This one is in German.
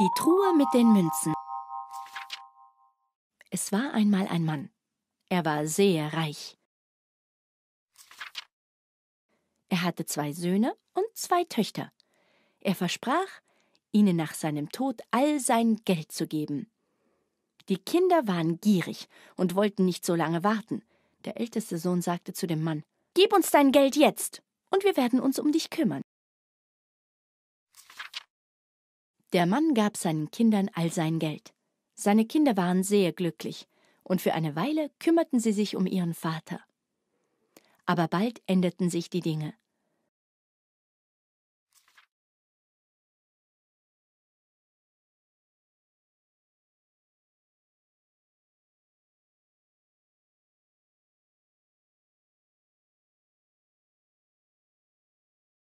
Die Truhe mit den Münzen. Es war einmal ein Mann. Er war sehr reich. Er hatte zwei Söhne und zwei Töchter. Er versprach, ihnen nach seinem Tod all sein Geld zu geben. Die Kinder waren gierig und wollten nicht so lange warten. Der älteste Sohn sagte zu dem Mann Gib uns dein Geld jetzt, und wir werden uns um dich kümmern. Der Mann gab seinen Kindern all sein Geld. Seine Kinder waren sehr glücklich, und für eine Weile kümmerten sie sich um ihren Vater. Aber bald änderten sich die Dinge.